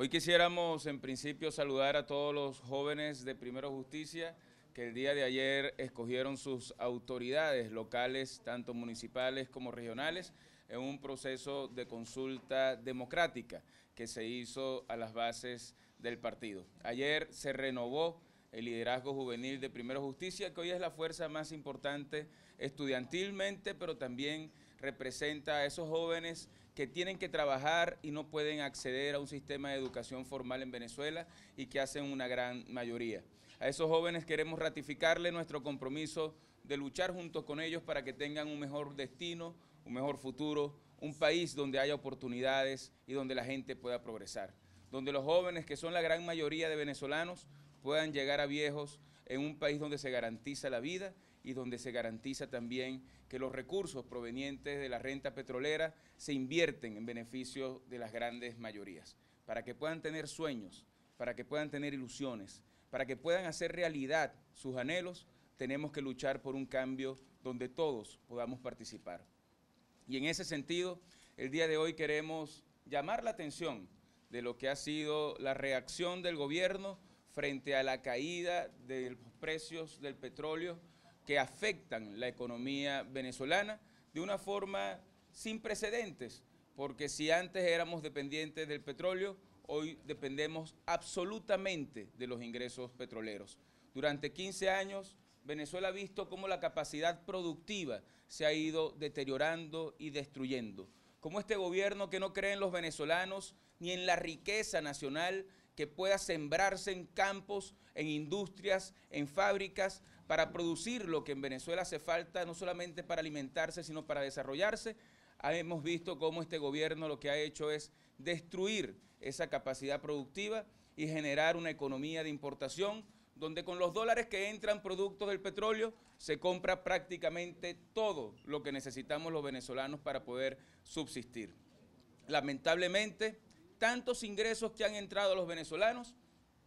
Hoy quisiéramos en principio saludar a todos los jóvenes de Primero Justicia que el día de ayer escogieron sus autoridades locales, tanto municipales como regionales, en un proceso de consulta democrática que se hizo a las bases del partido. Ayer se renovó el liderazgo juvenil de Primero Justicia, que hoy es la fuerza más importante estudiantilmente, pero también representa a esos jóvenes que tienen que trabajar y no pueden acceder a un sistema de educación formal en Venezuela y que hacen una gran mayoría. A esos jóvenes queremos ratificarle nuestro compromiso de luchar junto con ellos para que tengan un mejor destino, un mejor futuro, un país donde haya oportunidades y donde la gente pueda progresar, donde los jóvenes, que son la gran mayoría de venezolanos, puedan llegar a viejos en un país donde se garantiza la vida y donde se garantiza también que los recursos provenientes de la renta petrolera se invierten en beneficio de las grandes mayorías, para que puedan tener sueños, para que puedan tener ilusiones, para que puedan hacer realidad sus anhelos, tenemos que luchar por un cambio donde todos podamos participar. Y en ese sentido, el día de hoy queremos llamar la atención de lo que ha sido la reacción del gobierno frente a la caída de los precios del petróleo que afectan la economía venezolana de una forma sin precedentes, porque si antes éramos dependientes del petróleo, hoy dependemos absolutamente de los ingresos petroleros. Durante 15 años, Venezuela ha visto cómo la capacidad productiva se ha ido deteriorando y destruyendo. Como este gobierno que no cree en los venezolanos ni en la riqueza nacional que pueda sembrarse en campos, en industrias, en fábricas, para producir lo que en Venezuela hace falta, no solamente para alimentarse, sino para desarrollarse. Ah, hemos visto cómo este gobierno lo que ha hecho es destruir esa capacidad productiva y generar una economía de importación donde con los dólares que entran productos del petróleo se compra prácticamente todo lo que necesitamos los venezolanos para poder subsistir. Lamentablemente, tantos ingresos que han entrado a los venezolanos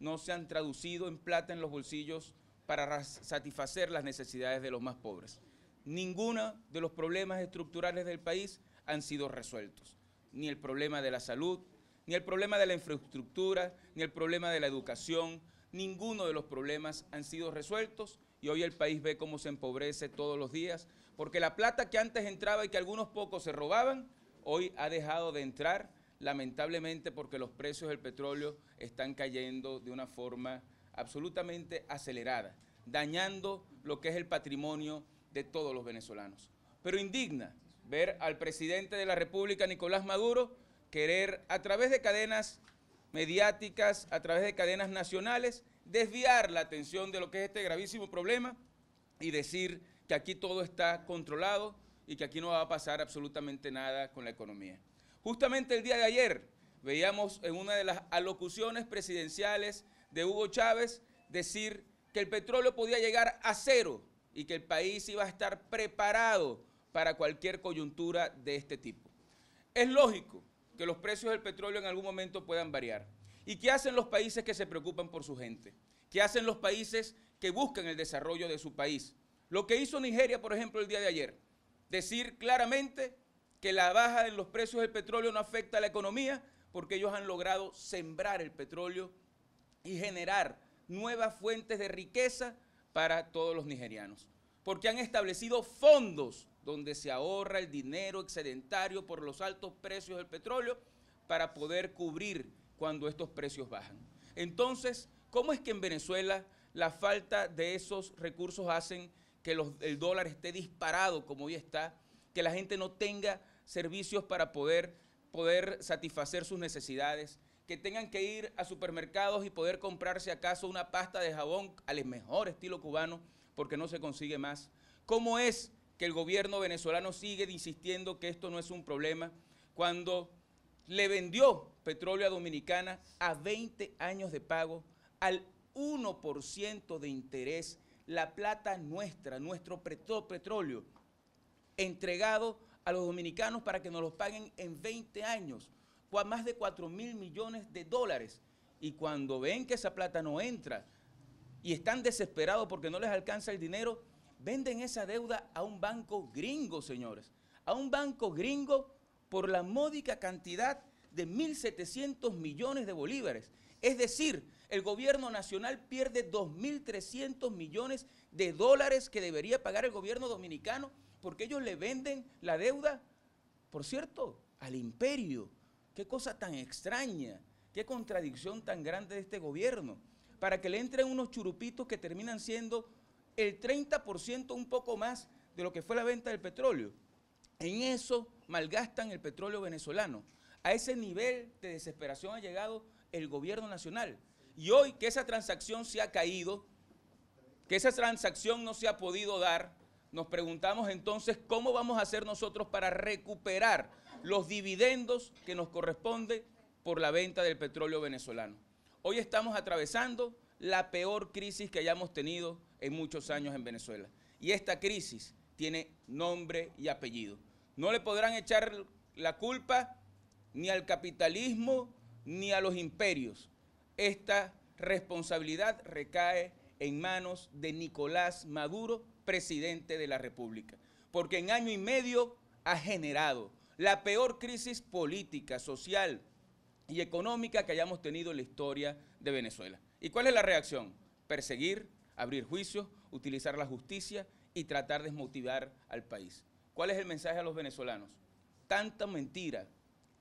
no se han traducido en plata en los bolsillos para satisfacer las necesidades de los más pobres. Ninguno de los problemas estructurales del país han sido resueltos, ni el problema de la salud, ni el problema de la infraestructura, ni el problema de la educación, ninguno de los problemas han sido resueltos y hoy el país ve cómo se empobrece todos los días, porque la plata que antes entraba y que algunos pocos se robaban, hoy ha dejado de entrar, lamentablemente porque los precios del petróleo están cayendo de una forma absolutamente acelerada, dañando lo que es el patrimonio de todos los venezolanos. Pero indigna ver al presidente de la República, Nicolás Maduro, querer a través de cadenas mediáticas, a través de cadenas nacionales, desviar la atención de lo que es este gravísimo problema y decir que aquí todo está controlado y que aquí no va a pasar absolutamente nada con la economía. Justamente el día de ayer veíamos en una de las alocuciones presidenciales de Hugo Chávez decir que el petróleo podía llegar a cero y que el país iba a estar preparado para cualquier coyuntura de este tipo. Es lógico que los precios del petróleo en algún momento puedan variar. ¿Y qué hacen los países que se preocupan por su gente? ¿Qué hacen los países que buscan el desarrollo de su país? Lo que hizo Nigeria, por ejemplo, el día de ayer, decir claramente que la baja en los precios del petróleo no afecta a la economía porque ellos han logrado sembrar el petróleo y generar nuevas fuentes de riqueza para todos los nigerianos, porque han establecido fondos donde se ahorra el dinero excedentario por los altos precios del petróleo para poder cubrir cuando estos precios bajan. Entonces, ¿cómo es que en Venezuela la falta de esos recursos hacen que el dólar esté disparado como hoy está, que la gente no tenga servicios para poder satisfacer sus necesidades, que tengan que ir a supermercados y poder comprarse acaso una pasta de jabón al mejor estilo cubano porque no se consigue más. ¿Cómo es que el gobierno venezolano sigue insistiendo que esto no es un problema cuando le vendió petróleo a Dominicana a 20 años de pago al 1% de interés, la plata nuestra, nuestro petróleo, entregado a los dominicanos para que nos los paguen en 20 años? más de 4 mil millones de dólares. Y cuando ven que esa plata no entra y están desesperados porque no les alcanza el dinero, venden esa deuda a un banco gringo, señores. A un banco gringo por la módica cantidad de 1.700 millones de bolívares. Es decir, el gobierno nacional pierde 2.300 millones de dólares que debería pagar el gobierno dominicano porque ellos le venden la deuda, por cierto, al imperio. Qué cosa tan extraña, qué contradicción tan grande de este gobierno. Para que le entren unos churupitos que terminan siendo el 30% un poco más de lo que fue la venta del petróleo. En eso malgastan el petróleo venezolano. A ese nivel de desesperación ha llegado el gobierno nacional. Y hoy que esa transacción se ha caído, que esa transacción no se ha podido dar, nos preguntamos entonces cómo vamos a hacer nosotros para recuperar los dividendos que nos corresponden por la venta del petróleo venezolano. Hoy estamos atravesando la peor crisis que hayamos tenido en muchos años en Venezuela. Y esta crisis tiene nombre y apellido. No le podrán echar la culpa ni al capitalismo ni a los imperios. Esta responsabilidad recae en manos de Nicolás Maduro, presidente de la República, porque en año y medio ha generado la peor crisis política, social y económica que hayamos tenido en la historia de Venezuela. ¿Y cuál es la reacción? Perseguir, abrir juicios, utilizar la justicia y tratar de desmotivar al país. ¿Cuál es el mensaje a los venezolanos? Tanta mentira,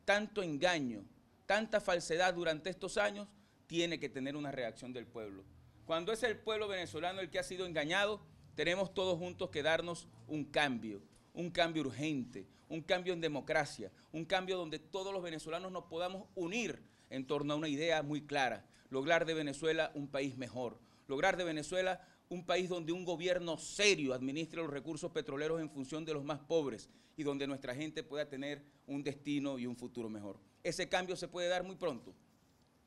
tanto engaño, tanta falsedad durante estos años, tiene que tener una reacción del pueblo. Cuando es el pueblo venezolano el que ha sido engañado, tenemos todos juntos que darnos un cambio un cambio urgente, un cambio en democracia, un cambio donde todos los venezolanos nos podamos unir en torno a una idea muy clara, lograr de Venezuela un país mejor, lograr de Venezuela un país donde un gobierno serio administre los recursos petroleros en función de los más pobres y donde nuestra gente pueda tener un destino y un futuro mejor. Ese cambio se puede dar muy pronto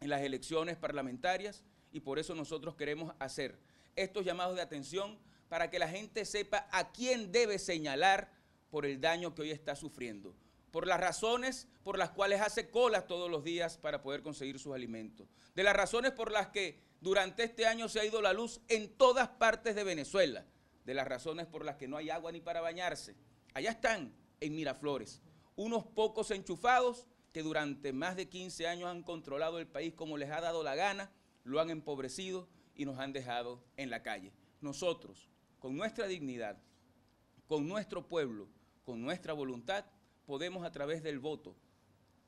en las elecciones parlamentarias y por eso nosotros queremos hacer estos llamados de atención para que la gente sepa a quién debe señalar por el daño que hoy está sufriendo, por las razones por las cuales hace colas todos los días para poder conseguir sus alimentos, de las razones por las que durante este año se ha ido la luz en todas partes de Venezuela, de las razones por las que no hay agua ni para bañarse. Allá están, en Miraflores, unos pocos enchufados que durante más de 15 años han controlado el país como les ha dado la gana, lo han empobrecido y nos han dejado en la calle. Nosotros, con nuestra dignidad, con nuestro pueblo, con nuestra voluntad, podemos a través del voto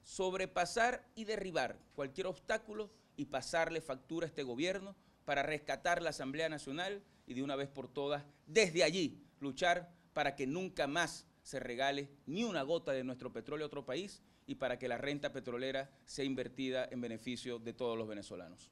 sobrepasar y derribar cualquier obstáculo y pasarle factura a este gobierno para rescatar la Asamblea Nacional y de una vez por todas, desde allí, luchar para que nunca más se regale ni una gota de nuestro petróleo a otro país y para que la renta petrolera sea invertida en beneficio de todos los venezolanos.